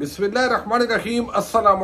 बिस्मिल्लाहिर्रहमानिर्रहीम अस्सलाम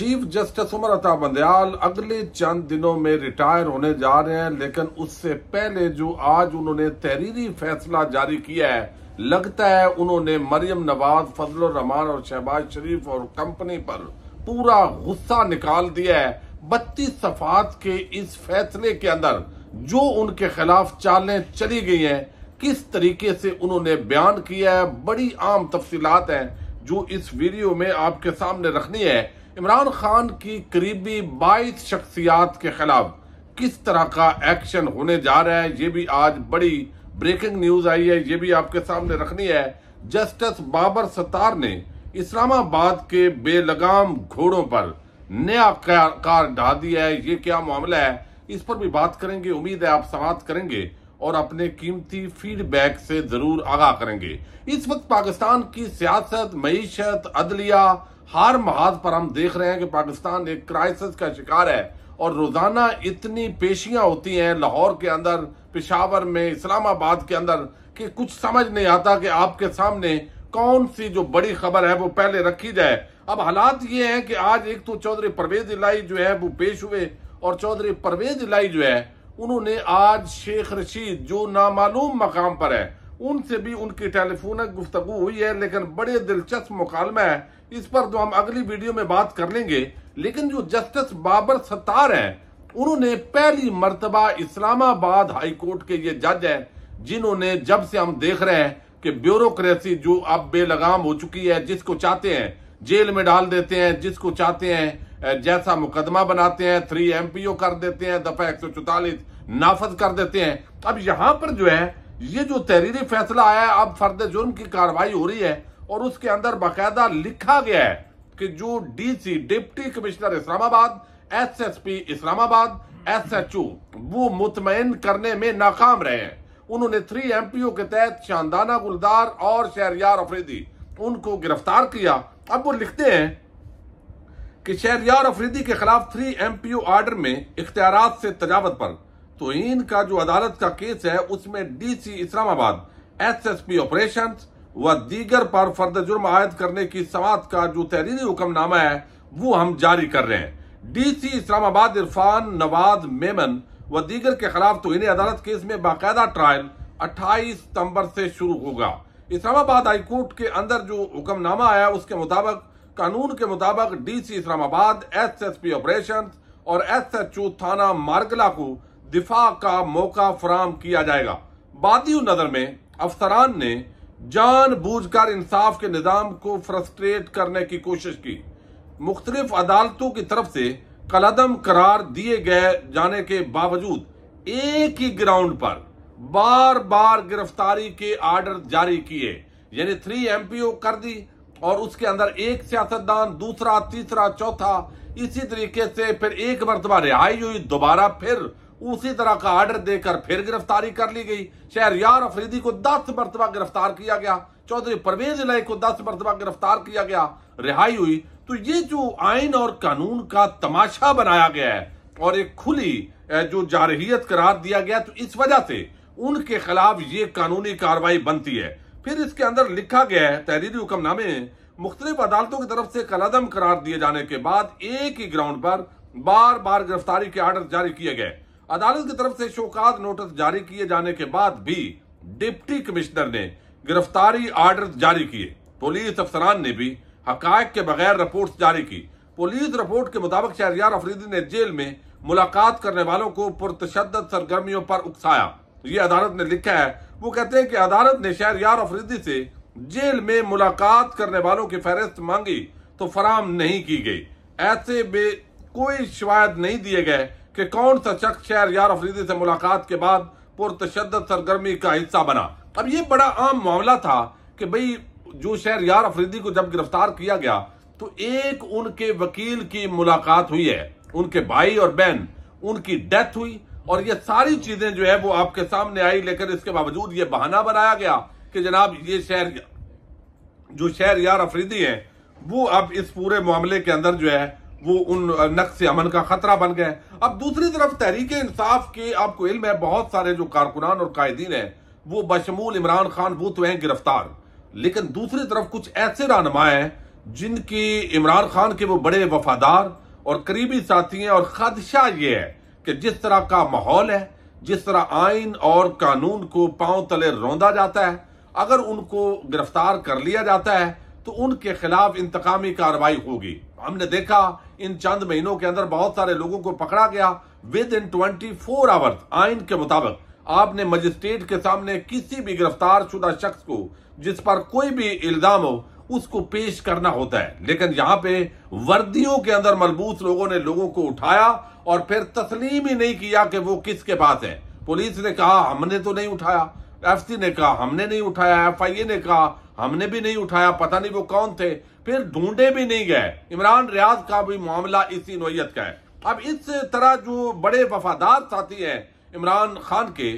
chief justice Umar अता बंदयाल अगले चंद दिनों में रिटायर होने जा रहे हैं लेकिन उससे पहले जो आज उन्होंने तहरीरी फैसला जारी किया है लगता है उन्होंने मरियम नवाज फजल रहमान और शहबाज शरीफ और कंपनी पर पूरा गुस्सा निकाल दिया है बत्तीस सफात के इस फैसले के अंदर जो उनके खिलाफ चालें चली गई हैं किस तरीके से उन्होंने बयान किया है बड़ी आम तफसीलात हैं जो इस वीडियो में आपके सामने रखनी है इमरान खान की करीबी बाईस शख्सियात के खिलाफ किस तरह का एक्शन होने जा रहा है ये भी आज बड़ी ब्रेकिंग न्यूज आई है ये भी आपके सामने रखनी है जस्टिस बाबर सतार ने इस्लामाबाद के बेलगाम घोड़ों पर नया कार ढा दिया है ये क्या मामला है इस पर भी बात करेंगे उम्मीद है आप समाप्त करेंगे और अपने कीमती फीडबैक से जरूर आगाह करेंगे इस वक्त पाकिस्तान की सियासत मीशत अदलिया हार महाज पर हम देख रहे हैं कि पाकिस्तान एक क्राइसिस का शिकार है और रोजाना इतनी पेशियां होती हैं लाहौर के अंदर पिशावर में इस्लामाबाद के अंदर कि कुछ समझ नहीं आता कि आपके सामने कौन सी जो बड़ी खबर है वो पहले रखी जाए अब हालात ये हैं कि आज एक तो चौधरी परवेज इलाई जो है वो पेश हुए और चौधरी परवेज इलाई जो है उन्होंने आज शेख रशीद जो नामालूम मकाम पर है उनसे भी उनकी टेलीफोनिक गुफ्तु हुई है लेकिन बड़े दिलचस्प मुकालमा है इस पर तो हम अगली वीडियो में बात कर लेंगे लेकिन जो जस्टिस बाबर सत्तार हैं उन्होंने पहली मरतबा इस्लामाबाद हाई कोर्ट के ये जज हैं जिन्होंने जब से हम देख रहे हैं कि ब्यूरोक्रेसी जो अब बेलगाम हो चुकी है जिसको चाहते हैं जेल में डाल देते हैं जिसको चाहते हैं जैसा मुकदमा बनाते हैं थ्री एमपीओ कर देते हैं दफा एक सौ चौतालीस नाफज कर देते हैं अब यहां पर जो है ये जो तहरीरी फैसला आया अब फर्द जुर्म की कार्रवाई हो रही है और उसके अंदर बाकायदा लिखा गया है कि जो DC deputy commissioner Islamabad SSP Islamabad SHO वो मुतमिन करने में नाकाम रहे हैं उन्होंने थ्री एमपीओ के तहत शानदाना गुलदार और शहरियार अफरीदी उनको गिरफ्तार किया अब वो लिखते हैं कि शहरियार अफरीदी के खिलाफ three M P U order में इख्तियार से तजावत पर तो इन का जो अदालत का केस है उसमें D C Islamabad S S P operation व दीगर पर फर्द जुर्म आयद करने की समात का जो तहरीरी हुक्मनामा है वो हम जारी कर रहे हैं डी सी इस्लामाबाद इरफान नवाज मेमन व दीगर के खिलाफ तो इन्हें अदालत केस में बाकायदा ट्रायल अट्ठाईस सितम्बर से शुरू होगा इस्लामाबाद हाईकोर्ट के अंदर जो हुक्मनामा आया उसके मुताबिक कानून के मुताबिक डीसी इस्लामाबाद एसएसपी ऑपरेशन और एसएचओ थाना मार्गला को दिफा का मौका फराम किया जाएगा बादी नजर में अफसरान ने जानबूझकर इंसाफ के निज़ाम को फ्रस्ट्रेट करने की कोशिश की मुख्तलिफ अदालतों की तरफ से कलदम करार दिए गए जाने के बावजूद एक ही ग्राउंड पर बार बार गिरफ्तारी के आर्डर जारी किए यानी थ्री एमपीओ कर दी और उसके अंदर एक सियासतदान दूसरा तीसरा चौथा इसी तरीके से फिर एक मरतबा रिहाई हुई दोबारा फिर उसी तरह का आर्डर देकर फिर गिरफ्तारी कर ली गई शहर यार अफरीदी को दस मरतबा गिरफ्तार किया गया चौधरी परवेज लाई को दस मरतबा गिरफ्तार किया गया रिहाई हुई तो ये जो आइन और कानून का तमाशा बनाया गया है और एक खुली जो जारहियत करार दिया गया तो इस वजह से उनके खिलाफ ये कानूनी कार्रवाई बनती है फिर इसके अंदर लिखा गया है तहरीरी हुक्मनामे में मुख्तलिफ अदालतों की तरफ से कलदम करार दिए जाने के बाद एक ही ग्राउंड पर बार बार गिरफ्तारी के आर्डर जारी किए गए अदालत की तरफ से शोकाज नोटिस जारी किए जाने के बाद भी डिप्टी कमिश्नर ने गिरफ्तारी आर्डर जारी किए पुलिस अफसरान ने भी हकायक के बगैर रिपोर्ट जारी की पुलिस रिपोर्ट के मुताबिक शहरियार अफरीदी ने जेल में मुलाकात करने वालों को पुरतशद सरगर्मियों पर उकसाया ये अदालत ने लिखा है वो कहते हैं कि अदालत ने यार अफरीदी से जेल में मुलाकात करने वालों की फहरिस्त मांगी तो फराम नहीं की गई ऐसे में कोई शिवायत नहीं दिए गए कि कौन सा शख्स यार अफरीदी से मुलाकात के बाद पुरतशद सरगर्मी का हिस्सा बना अब ये बड़ा आम मामला था कि भाई जो शहर यार अफरीदी को जब गिरफ्तार किया गया तो एक उनके वकील की मुलाकात हुई है उनके भाई और बहन उनकी डेथ हुई और ये सारी चीजें जो है वो आपके सामने आई लेकिन इसके बावजूद ये बहाना बनाया गया कि जनाब ये शहर जो शहर यार अफरीदी है वो अब इस पूरे मामले के अंदर जो है वो उन नक्स अमन का खतरा बन गए अब दूसरी तरफ तहरीक इंसाफ के आपको इल्म है बहुत सारे जो कारकुनान और कायदीन है वो बशमूल इमरान खान वो तो है गिरफ्तार लेकिन दूसरी तरफ कुछ ऐसे रहनमा है जिनकी इमरान खान के वो बड़े वफादार और करीबी साथी हैं और खदशा ये है कि जिस तरह का माहौल है जिस तरह आइन और कानून को पांव तले रौंदा जाता है अगर उनको गिरफ्तार कर लिया जाता है तो उनके खिलाफ इंतकामी कार्रवाई होगी हमने देखा इन चंद महीनों के अंदर बहुत सारे लोगों को पकड़ा गया within twenty four hours आइन के मुताबिक आपने मजिस्ट्रेट के सामने किसी भी गिरफ्तार शुदा शख्स को जिस पर कोई भी इल्जाम हो उसको पेश करना होता है लेकिन यहां पे वर्दियों के अंदर मलबूस लोगों ने लोगों को उठाया और फिर तस्लीम ही नहीं किया कि वो किसके पास है पुलिस ने कहा हमने तो नहीं उठाया एफ ने कहा हमने नहीं उठाया एफ ने कहा हमने भी नहीं उठाया पता नहीं वो कौन थे फिर ढूंढे भी नहीं गए इमरान रियाज का भी मामला इसी नोयत का है अब इस तरह जो बड़े वफादार साथी हैं इमरान खान के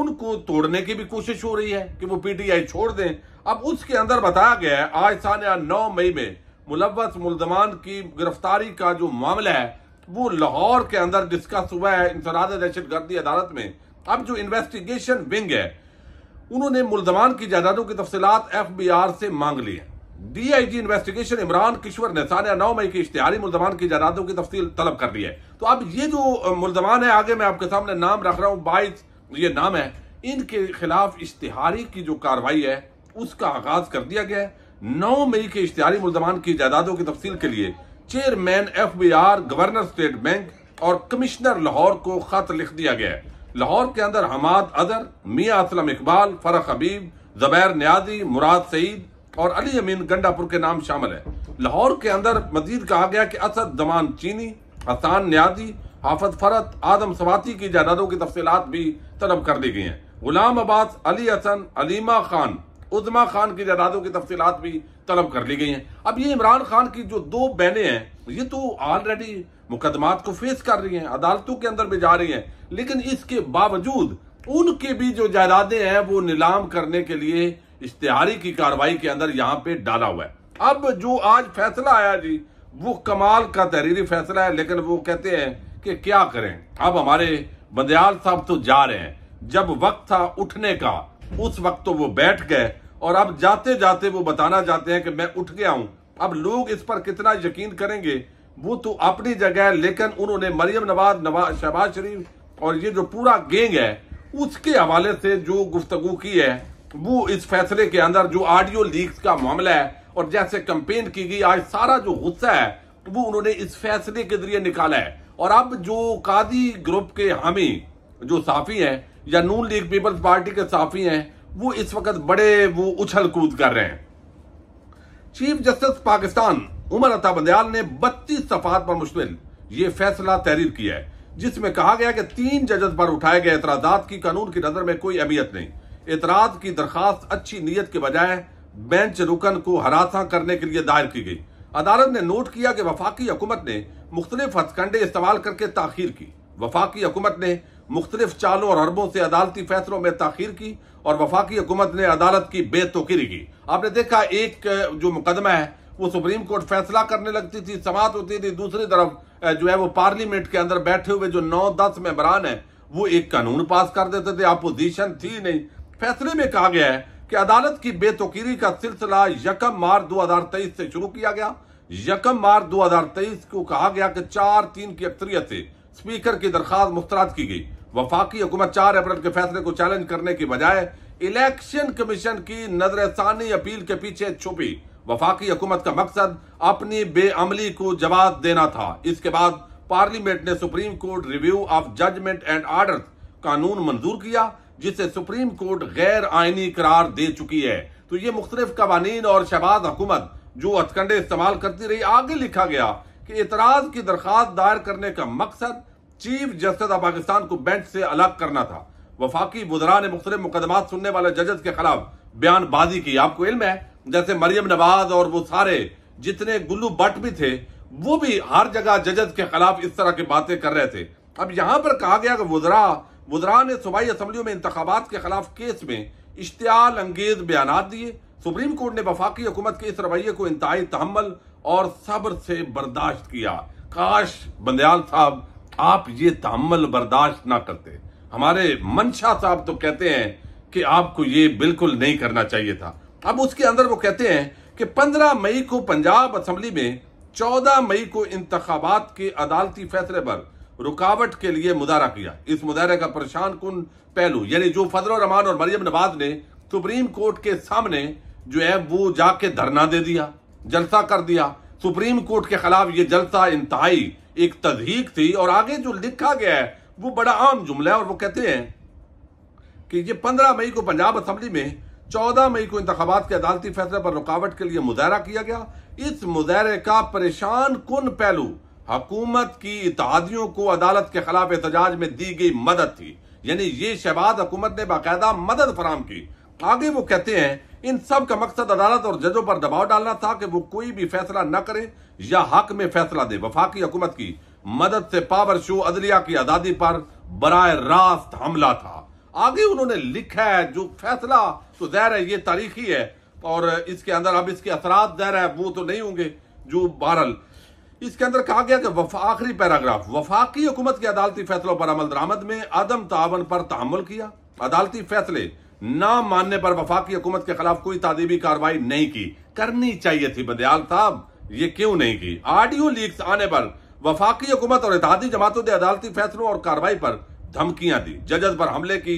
उनको तोड़ने की भी कोशिश हो रही है कि वो पीटीआई छोड़ दें अब उसके अंदर बताया गया है आज सान्या नौ मई में मुलवस मुलजमान की गिरफ्तारी का जो मामला है वो लाहौर के अंदर डिस्कस हुआ है इंसराज दहशत गर्दी अदालत में अब जो इन्वेस्टिगेशन विंग है उन्होंने मुलजमान की जायदादों की तफसीत एफ बी आर से मांग ली है D I G investigation Imran Kishore ने सान्या नौ मई की इश्तेहारी मुलजमान की जायदादों की तफसील तलब कर दी है तो अब ये जो मुलजमान है आगे मैं आपके सामने नाम रख रहा हूँ बाईस ये नाम है इनके खिलाफ इश्तेहारी की जो कार्रवाई है उसका आगाज कर दिया गया है नौ मई के इश्तेहारी मुलजमान की जायदादों की तफसील के लिए chairman F B R governor State Bank और कमिश्नर लाहौर को खत लिख दिया गया है लाहौर के अंदर हमाद अदर मियाँ असलम इकबाल फरख हबीब जबैर न्याजी मुराद सईद और अली अमीन गंडापुर के नाम शामिल है लाहौर के अंदर मजीद कहा गया कि असद दमान चीनी हसान न्याजी हाफत फरत आदम सवाती की जायदादों की तफसीत भी तलब कर दी गई हैं गुलाम अब्बास अली हसन अलीमा खान उजमा खान की जायदादों की तफसीत भी तलब कर ली गई हैं अब ये इमरान खान की जो दो बहनें हैं ये तो ऑलरेडी मुकदमात को फेस कर रही हैं अदालतों के अंदर भी जा रही हैं लेकिन इसके बावजूद उनके भी जो जायदादें हैं वो नीलाम करने के लिए इश्तेहारी की कार्रवाई के अंदर यहाँ पे डाला हुआ है अब जो आज फैसला आया जी वो कमाल का तहरीरी फैसला है लेकिन वो कहते हैं कि क्या करें अब हमारे बंदयाल साहब तो जा रहे हैं जब वक्त था उठने का उस वक्त तो वो बैठ गए और अब जाते जाते वो बताना चाहते हैं कि मैं उठ गया हूं अब लोग इस पर कितना यकीन करेंगे वो तो अपनी जगह है लेकिन उन्होंने मरियम नवाज नवाज शहबाज शरीफ और ये जो पूरा गेंग है उसके हवाले से जो गुफ्तगु की है वो इस फैसले के अंदर जो ऑडियो लीक का मामला है और जैसे कंपेन की गई आज सारा जो गुस्सा है वो उन्होंने इस फैसले के जरिए निकाला है और अब जो कादी ग्रुप के हामी जो साफी हैं या नून लीग पीपल्स पार्टी के साफी हैं वो इस वक्त बड़े वो उछल कूद कर रहे हैं चीफ जस्टिस पाकिस्तान उमर अता बंदयाल ने बत्तीस सफात पर मुश्तमिल ये फैसला तहरीर किया है जिसमें कहा गया कि तीन जजस पर उठाए गए एतराजात की कानून की नजर में कोई अहमियत नहीं एतराज की दरखास्त अच्छी नीयत के बजाय बेंच रुकन को हरासा करने के लिए दायर की गई अदालत ने नोट किया कि वफाकी हुकूमत ने मुख्तलिफ हथकंडे इस्तेमाल करके ताखिर की वफाकी हुकूमत ने मुख्तलिफ चालों और हरबों से अदालती फैसलों में तखिर की और वफाकी हुकूमत ने अदालत की बेतोकीरी की आपने देखा एक जो मुकदमा है वो सुप्रीम कोर्ट फैसला करने लगती थी समात होती थी दूसरी तरफ जो है वो पार्लियामेंट के अंदर बैठे हुए जो नौ दस मेम्बरान है वो एक कानून पास कर देते थे अपोजिशन थी नहीं फैसले में कहा गया है कि अदालत की बेतोकीरी का सिलसिला यकम मार्च दो हजार तेईस से शुरू किया गया यकम मार्च दो हजार तेईस को कहा गया कि चार तीन की अक्सरियत से स्पीकर की दरखास्त मुस्तरद की गई वफाकी हुकूमत चार अप्रैल के फैसले को चैलेंज करने की बजाय इलेक्शन कमीशन की नजरसानी अपील के पीछे छुपी वफाकी हुकूमत का मकसद अपनी बेअमली को जवाब देना था इसके बाद पार्लियामेंट ने Supreme Court review of judgment and order कानून मंजूर किया जिसे सुप्रीम कोर्ट गैर आइनी करार दे चुकी है तो ये मुख्तलिफ कवानीन और शहबाज हुकूमत जो हथकंडे इस्तेमाल करती रही आगे लिखा गया कि इतराज की दरखास्त दायर करने का मकसद चीफ जस्टिस ऑफ पाकिस्तान को बेंच से अलग करना था वफाकी बुजरा ने मुख्तलि मुकदमा सुनने वाले जजेस के खिलाफ बयानबाजी की आपको इल्म है जैसे मरियम नवाज और वो सारे जितने गुल्लू बट भी थे वो भी हर जगह जजेस के खिलाफ इस तरह की बातें कर रहे थे अब यहां पर कहा गया कि वुजरा वुजरा ने सूबाई असम्बलियों में इंतबात के खिलाफ केस में इश्तियाल अंगेज बयान दिए सुप्रीम कोर्ट ने वफाकी हुकूमत के इस रवैये को इंतहाई तहमल और सब्र से बर्दाश्त किया काश बंदयाल साहब आप ये तहमल बर्दाश्त ना करते हमारे मनशा साहब तो कहते हैं कि आपको ये बिल्कुल नहीं करना चाहिए था अब उसके अंदर वो कहते हैं कि 15 मई को पंजाब असम्बली में 14 मई को इंतबात के अदालती फैसले पर रुकावट के लिए मुदारा किया इस मुदारे का परेशान कन पहलू यानी जो फजल रमान और मरियम नवाज ने सुप्रीम कोर्ट के सामने जो है वो जाके धरना दे दिया जलसा कर दिया सुप्रीम कोर्ट के खिलाफ ये जलसा इंतहाई एक तदहीक थी और आगे जो लिखा गया है वो बड़ा आम जुमला है और वो कहते हैं कि ये पंद्रह मई को पंजाब असम्बली में चौदह मई को इंतबात के अदालती फैसले पर रुकावट के लिए मुजाहरा किया गया इस मुजाहरे का परेशान कन पहलू हकूमत की इतिहादियों को अदालत के खिलाफ एहतजाज में दी गई मदद थी यानी ये शहबाज हुकूमत ने बाकायदा मदद फराम की आगे वो कहते हैं इन सब का मकसद अदालत और जजों पर दबाव डालना था कि वो कोई भी फैसला न करें या हक में फैसला दे वफाकी हुकूमत की मदद से पावर शो अदलिया की आजादी पर बराए रास्त हमला था आगे उन्होंने लिखा है जो फैसला तो जहर है ये तारीखी है और इसके अंदर अब इसके असरा जहर है वो तो नहीं होंगे जो बहरल इसके अंदर कहा गया कि आखिरी पैराग्राफ वफाकी हुकूमत के अदालती फैसलों पर अमल दरामद में आदम तावन पर तहमुल किया अदालती फैसले ना मानने पर वफाकी हुकूमत के खिलाफ कोई तादीबी कार्रवाई नहीं की करनी चाहिए थी बदयाल साहब ये क्यों नहीं की ऑडियो लीक आने पर वफाकी हुकूमत और इतिहादी जमातों ने अदालती फैसलों और कार्रवाई पर धमकियां दी जजेस पर हमले की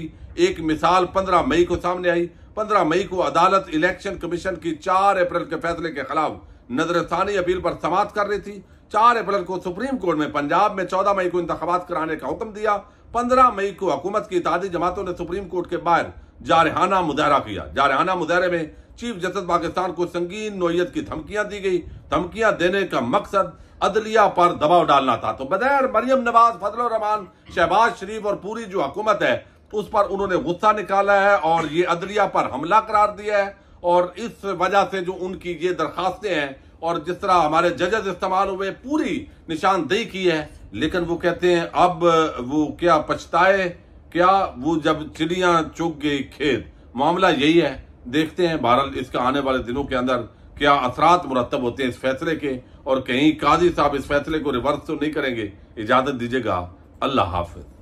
एक मिसाल पंद्रह मई को सामने आई पंद्रह मई को अदालत इलेक्शन कमीशन की चार अप्रैल के फैसले के खिलाफ नजरसानी अपील पर समाप्त कर रही थी चार अप्रैल को सुप्रीम कोर्ट में पंजाब में चौदह मई को इंतबात कराने का हुक्म दिया पंद्रह मई को हुकूमत की इतिहादी जमातों ने सुप्रीम कोर्ट के बाहर जारहाना मुजाहरा किया जारहाना मुजाहरे में चीफ जस्टिस पाकिस्तान को संगीन नोयत की धमकियां दी गई धमकियां देने का मकसद अदलिया पर दबाव डालना था तो बगैर मरियम नवाज फजल रहमान शहबाज शरीफ और पूरी जो हुकूमत है उस पर उन्होंने गुस्सा निकाला है और ये अदलिया पर हमला करार दिया है और इस वजह से जो उनकी ये दरखास्तें हैं और जिस तरह हमारे जजेज इस्तेमाल हुए पूरी निशानदेही की है लेकिन वो कहते हैं अब वो क्या पछताए क्या वो जब चिड़िया चुग गई खेत मामला यही है देखते हैं भारत इसका आने वाले दिनों के अंदर क्या असरात मुरतब होते हैं इस फैसले के और कहीं काजी साहब इस फैसले को रिवर्स तो नहीं करेंगे इजाजत दीजिएगा अल्लाह हाफिज